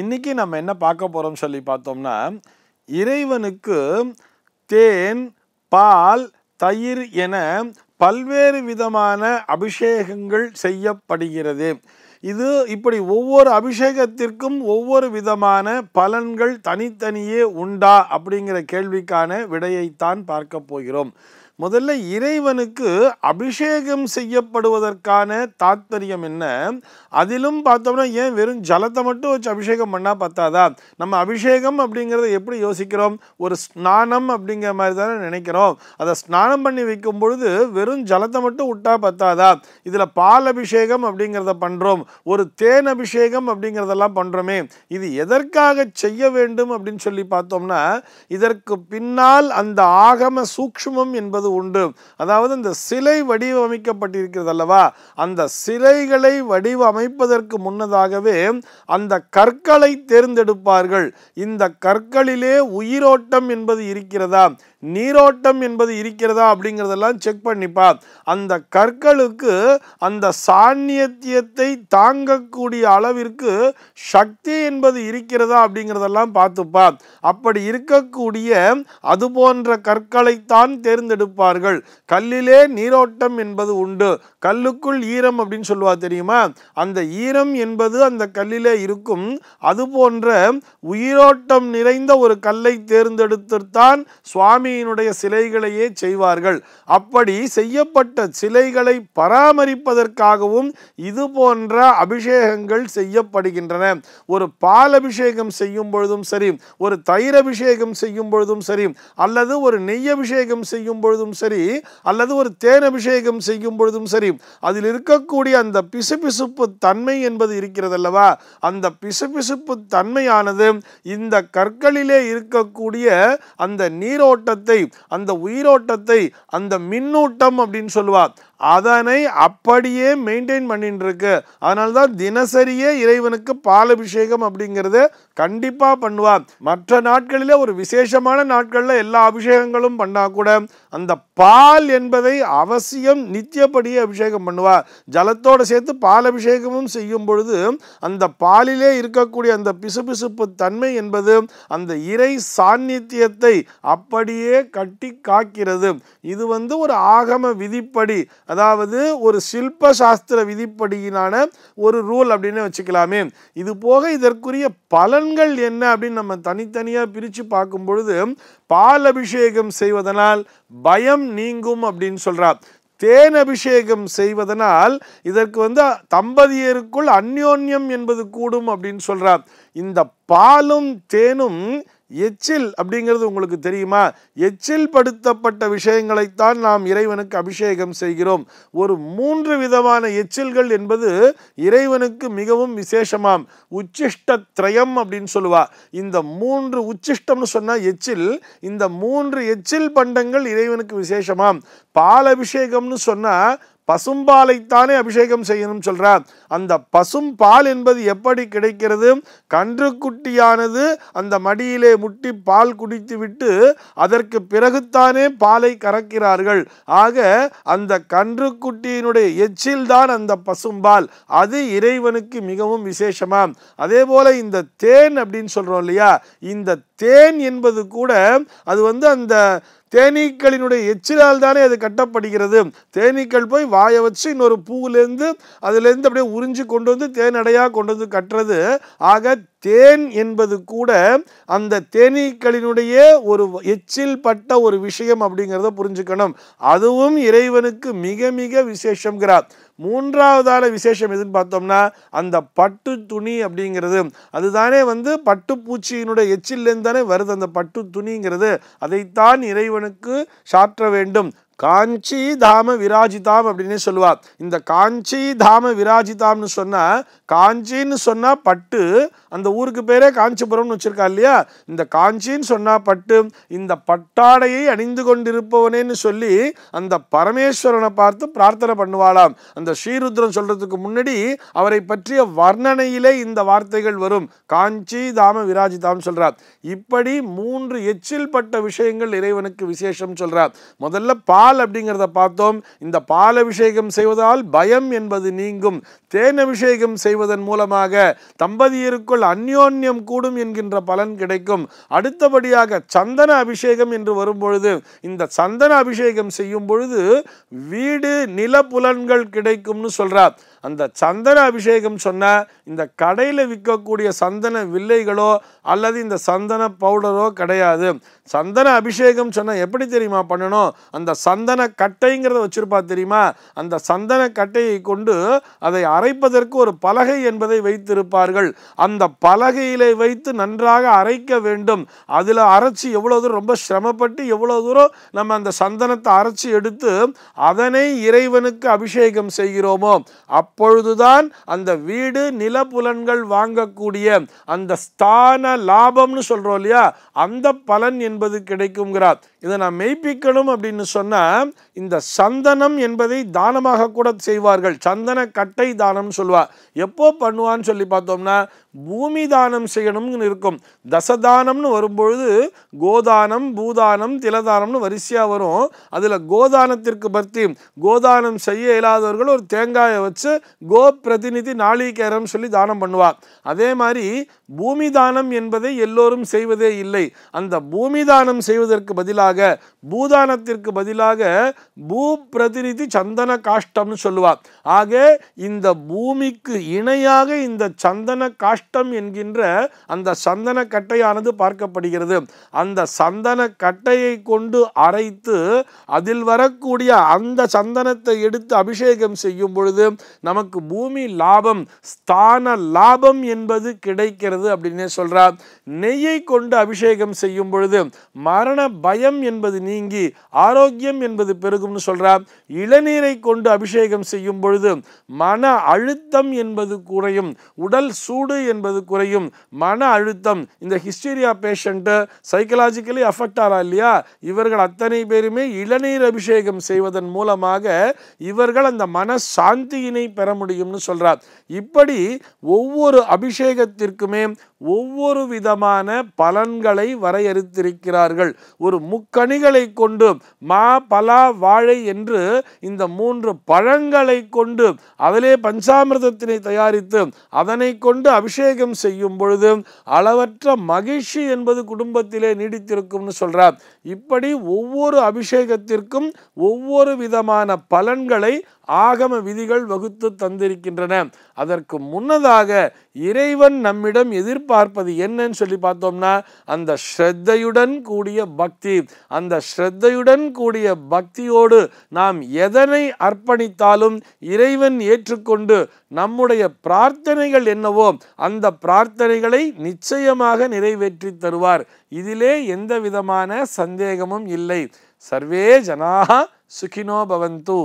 இன்னைக்கு நம்ம என்ன பார்க்க போகிறோம் சொல்லி பார்த்தோம்னா இறைவனுக்கு தேன் பால் தயிர் என பல்வேறு விதமான அபிஷேகங்கள் செய்யப்படுகிறது இது இப்படி ஒவ்வொரு அபிஷேகத்திற்கும் ஒவ்வொரு விதமான பலன்கள் தனித்தனியே உண்டா அப்படிங்கிற கேள்விக்கான விடையைத்தான் பார்க்க போகிறோம் முதல்ல இறைவனுக்கு அபிஷேகம் செய்யப்படுவதற்கான தாத்பரியம் என்ன அதிலும் பார்த்தோம்னா ஏன் வெறும் ஜலத்தை மட்டும் வச்சு அபிஷேகம் பண்ணால் பத்தாதா நம்ம அபிஷேகம் அப்படிங்கிறத எப்படி யோசிக்கிறோம் ஒரு ஸ்நானம் அப்படிங்கிற மாதிரி தானே நினைக்கிறோம் அதை ஸ்நானம் பண்ணி வைக்கும் பொழுது வெறும் ஜலத்தை மட்டும் விட்டா பார்த்தாதா இதில் பால் அபிஷேகம் அப்படிங்கிறத பண்ணுறோம் ஒரு தேன் அபிஷேகம் அப்படிங்கிறதெல்லாம் பண்ணுறோமே இது எதற்காக செய்ய வேண்டும் அப்படின்னு சொல்லி பார்த்தோம்னா இதற்கு பின்னால் அந்த ஆகம சூக்ஷ்மம் என்பது செய்வது உண்டு அதாவது இந்த சிலை வடிவமைக்கப்பட்டிருக்கிறது அல்லவா அந்த சிலைகளை வடிவமைப்பதற்கு முன்னதாகவே அந்த கற்களை தேர்ந்தெடுப்பார்கள் இந்த கற்களிலே உயிரோட்டம் என்பது இருக்கிறதா நீரோட்டம் என்பது இருக்கிறதா அப்படிங்கிறதெல்லாம் செக் பண்ணிப்பா அந்த கற்களுக்கு அந்த சாநியத்தியத்தை தாங்கக்கூடிய அளவிற்கு சக்தி என்பது இருக்கிறதா அப்படிங்கிறதெல்லாம் பார்த்துப்பா அப்படி இருக்கக்கூடிய அது போன்ற கற்களைத்தான் தேர்ந்தெடுப்பார்கள் கல்லிலே நீரோட்டம் என்பது உண்டு கல்லுக்குள் ஈரம் அப்படின்னு சொல்லுவா தெரியுமா அந்த ஈரம் என்பது அந்த கல்லிலே இருக்கும் அது போன்ற உயிரோட்டம் நிறைந்த ஒரு கல்லை தேர்ந்தெடுத்துத்தான் சுவாமி நபியினுடைய சிலைகளையே செய்வார்கள் அப்படி செய்யப்பட்ட சிலைகளை பராமரிப்பதற்காகவும் இது போன்ற அபிஷேகங்கள் செய்யப்படுகின்றன ஒரு பால் அபிஷேகம் செய்யும் பொழுதும் சரி ஒரு தயிர் அபிஷேகம் செய்யும் பொழுதும் சரி அல்லது ஒரு நெய் அபிஷேகம் செய்யும் பொழுதும் சரி அல்லது ஒரு தேன் அபிஷேகம் செய்யும் பொழுதும் சரி அதில் இருக்கக்கூடிய அந்த பிசுபிசுப்பு தன்மை என்பது இருக்கிறதல்லவா அந்த பிசுபிசுப்பு தன்மையானது இந்த கற்களிலே இருக்கக்கூடிய அந்த நீரோட்ட ஓட்டத்தை அந்த உயிரோட்டத்தை அந்த மின்னூட்டம் அப்படின்னு சொல்லுவார் அதனை அப்படியே மெயின்டைன் பண்ணிட்டு இருக்கு அதனால தான் தினசரியே இறைவனுக்கு பாலபிஷேகம் அப்படிங்கிறது கண்டிப்பாக பண்ணுவார் மற்ற நாட்களில் ஒரு விசேஷமான நாட்களில் எல்லா அபிஷேகங்களும் பண்ணால் கூட அந்த பால் என்பதை அவசியம் நித்தியப்படியே அபிஷேகம் பண்ணுவார் ஜலத்தோடு சேர்த்து பால் அபிஷேகமும் செய்யும் பொழுது அந்த பாலிலே இருக்கக்கூடிய அந்த பிசுபிசுப்பு தன்மை என்பது அந்த இறை சாநித்தியத்தை அப்படியே கட்டி காக்கிறது இது வந்து ஒரு ஆகம விதிப்படி அதாவது ஒரு சில்ப சாஸ்திர விதிப்படியினான ஒரு ரூல் அப்படின்னு வச்சுக்கலாமே இது போக இதற்குரிய பலன்கள் என்ன அப்படின்னு நம்ம தனித்தனியாக பிரித்து பார்க்கும் பொழுது பால் அபிஷேகம் செய்வதனால் பயம் நீங்கும் அப்படின்னு சொல்கிறார் தேன் அபிஷேகம் செய்வதனால் இதற்கு வந்து தம்பதியருக்குள் அந்யோன்யம் என்பது கூடும் அப்படின்னு சொல்கிறார் இந்த பாலும் தேனும் எச்சில் அப்படிங்கிறது உங்களுக்கு தெரியுமா எச்சில் படுத்தப்பட்ட விஷயங்களைத்தான் நாம் இறைவனுக்கு அபிஷேகம் செய்கிறோம் ஒரு மூன்று விதமான எச்சில்கள் என்பது இறைவனுக்கு மிகவும் விசேஷமாம் உச்சிஷ்ட திரயம் அப்படின்னு சொல்லுவா இந்த மூன்று உச்சிஷ்டம்னு சொன்னால் எச்சில் இந்த மூன்று எச்சில் பண்டங்கள் இறைவனுக்கு விசேஷமாம் பால் அபிஷேகம்னு சொன்னால் பசும்பாலைத்தானே அபிஷேகம் செய்யணும்னு சொல்கிறார் அந்த பசும் பால் என்பது எப்படி கிடைக்கிறது கன்றுக்குட்டியானது அந்த மடியிலே முட்டி பால் குடித்து விட்டு அதற்கு பிறகுத்தானே பாலை கறக்கிறார்கள் ஆக அந்த கன்றுக்குட்டியினுடைய எச்சில்தான் அந்த பசும்பால் அது இறைவனுக்கு மிகவும் விசேஷமாம் அதே போல் இந்த தேன் அப்படின்னு சொல்கிறோம் இல்லையா இந்த தேன் என்பது கூட அது வந்து அந்த தேனீக்களினுடைய எச்சிலால் தானே அது கட்டப்படுகிறது தேனீக்கள் போய் வாயை வச்சு இன்னொரு பூவிலேருந்து அதுலேருந்து அப்படியே உறிஞ்சு கொண்டு வந்து தேனடையாக கொண்டு வந்து கட்டுறது ஆக தேன் என்பது கூட அந்த தேனீக்களினுடைய ஒரு எச்சில் பட்ட ஒரு விஷயம் அப்படிங்கிறத புரிஞ்சுக்கணும் அதுவும் இறைவனுக்கு மிக மிக விசேஷங்கிறார் மூன்றாவதான விசேஷம் எதுன்னு பார்த்தோம்னா அந்த பட்டு துணி அப்படிங்கிறது அதுதானே வந்து பட்டுப்பூச்சியினுடைய எச்சிலேருந்து தானே வருது அந்த பட்டு துணிங்கிறது அதைத்தான் இறைவனுக்கு சாற்ற வேண்டும் காஞ்சி தாம விராஜிதாம் அப்படின்னே சொல்லுவா இந்த காஞ்சி தாம விராஜிதாம்னு சொன்னால் காஞ்சின்னு சொன்னால் பட்டு அந்த ஊருக்கு பேரே காஞ்சிபுரம்னு வச்சுருக்கா இல்லையா இந்த காஞ்சின்னு சொன்னால் பட்டு இந்த பட்டாடையை அணிந்து கொண்டிருப்பவனேன்னு சொல்லி அந்த பரமேஸ்வரனை பார்த்து பிரார்த்தனை பண்ணுவாளாம் அந்த ஸ்ரீருத்ரன் சொல்கிறதுக்கு முன்னாடி அவரை பற்றிய வர்ணனையிலே இந்த வார்த்தைகள் வரும் காஞ்சி தாம விராஜிதாம் சொல்கிறார் இப்படி மூன்று எச்சில் பட்ட விஷயங்கள் இறைவனுக்கு விசேஷம் சொல்கிறார் முதல்ல பா பால் அப்படிங்கிறத பார்த்தோம் இந்த பால் அபிஷேகம் செய்வதால் பயம் என்பது நீங்கும் தேன் அபிஷேகம் செய்வதன் மூலமாக தம்பதியருக்குள் அந்யோன்யம் கூடும் என்கின்ற பலன் கிடைக்கும் அடுத்தபடியாக சந்தன அபிஷேகம் என்று வரும்பொழுது இந்த சந்தன அபிஷேகம் செய்யும் பொழுது வீடு புலன்கள் கிடைக்கும்னு சொல்கிறார் அந்த சந்தன அபிஷேகம் சொன்னால் இந்த கடையில் விற்கக்கூடிய சந்தன வில்லைகளோ அல்லது இந்த சந்தன பவுடரோ கிடையாது சந்தன அபிஷேகம் சொன்னால் எப்படி தெரியுமா பண்ணணும் அந்த சந்தன கட்டைங்கிறத வச்சுருப்பா தெரியுமா அந்த சந்தன கட்டையை கொண்டு அதை அரைப்பதற்கு ஒரு பலகை என்பதை வைத்திருப்பார்கள் அந்த பலகையிலே வைத்து நன்றாக அரைக்க வேண்டும் அதில் அரைச்சி எவ்வளோ தூரம் ரொம்ப சிரமப்பட்டு எவ்வளோ தூரம் நம்ம அந்த சந்தனத்தை அரைச்சி எடுத்து அதனை இறைவனுக்கு அபிஷேகம் செய்கிறோமோ அப்பொழுதுதான் அந்த வீடு நிலப்புலன்கள் வாங்கக்கூடிய அந்த ஸ்தான லாபம்னு சொல்றோம் இல்லையா அந்த பலன் என்பது கிடைக்கும்ங்கிறார் இதை நான் மெய்ப்பிக்கணும் அப்படின்னு சொன்னால் இந்த சந்தனம் என்பதை தானமாக கூட செய்வார்கள் சந்தன கட்டை தானம்னு சொல்லுவாள் எப்போ பண்ணுவான்னு சொல்லி பார்த்தோம்னா பூமி தானம் செய்யணும்னு இருக்கும் தசதானம்னு வரும்பொழுது கோதானம் பூதானம் திலதானம்னு வரிசையாக வரும் அதில் கோதானத்திற்கு பற்றி கோதானம் செய்ய இயலாதவர்கள் ஒரு தேங்காயை வச்சு கோ பிரதிநிதி நாளிகேரம்னு சொல்லி தானம் பண்ணுவாள் அதே மாதிரி பூமி தானம் என்பதை எல்லோரும் செய்வதே இல்லை அந்த பூமி தானம் செய்வதற்கு பதிலாக பதிலாக பூதானத்திற்கு பதிலாக பூ பிரதிநிதி சந்தன காஷ்டம்னு சொல்லுவார் ஆக இந்த பூமிக்கு இணையாக இந்த சந்தன காஷ்டம் என்கின்ற அந்த சந்தன கட்டையானது பார்க்கப்படுகிறது அந்த சந்தன கட்டையை கொண்டு அரைத்து அதில் வரக்கூடிய அந்த சந்தனத்தை எடுத்து அபிஷேகம் செய்யும் பொழுது நமக்கு பூமி லாபம் ஸ்தான லாபம் என்பது கிடைக்கிறது அப்படின்னே சொல்றார் நெய்யை கொண்டு அபிஷேகம் செய்யும் பொழுது மரண பயம் என்பது நீங்கி ஆரோக்கியம் என்பது பெருகும்னு சொல்கிறார் இளநீரை கொண்டு அபிஷேகம் செய்யும் பொழுது மன அழுத்தம் என்பது குறையும் உடல் சூடு என்பது குறையும் மன அழுத்தம் இந்த ஹிஸ்டீரியா பேஷண்ட்டு சைக்கலாஜிக்கலி அஃபெக்ட் ஆறா இல்லையா இவர்கள் அத்தனை பேருமே இளநீர் அபிஷேகம் செய்வதன் மூலமாக இவர்கள் அந்த மன சாந்தியினை பெற முடியும்னு சொல்கிறார் இப்படி ஒவ்வொரு அபிஷேகத்திற்குமே ஒவ்வொரு விதமான பலன்களை வரையறுத்திருக்கிறார்கள் ஒரு முக்கணிகளை கொண்டு மா பலா வாழை என்று இந்த மூன்று பழங்களை கொண்டு அதிலே பஞ்சாமிர்தத்தினை தயாரித்து அதனை கொண்டு அபிஷேகம் செய்யும் பொழுது அளவற்ற மகிழ்ச்சி என்பது குடும்பத்திலே நீடித்திருக்கும்னு சொல்கிறார் இப்படி ஒவ்வொரு அபிஷேகத்திற்கும் ஒவ்வொரு விதமான பலன்களை ஆகம விதிகள் வகுத்து தந்திருக்கின்றன அதற்கு முன்னதாக இறைவன் நம்மிடம் எதிர்பார்ப்பது என்னன்னு சொல்லி பார்த்தோம்னா அந்த ஸ்ரத்தையுடன் கூடிய பக்தி அந்த ஸ்ரத்தையுடன் கூடிய பக்தியோடு நாம் எதனை அர்ப்பணித்தாலும் இறைவன் ஏற்றுக்கொண்டு நம்முடைய பிரார்த்தனைகள் என்னவோ அந்த பிரார்த்தனைகளை நிச்சயமாக நிறைவேற்றி தருவார் இதிலே எந்த விதமான சந்தேகமும் இல்லை சர்வே ஜனாக சுகினோ பவந்து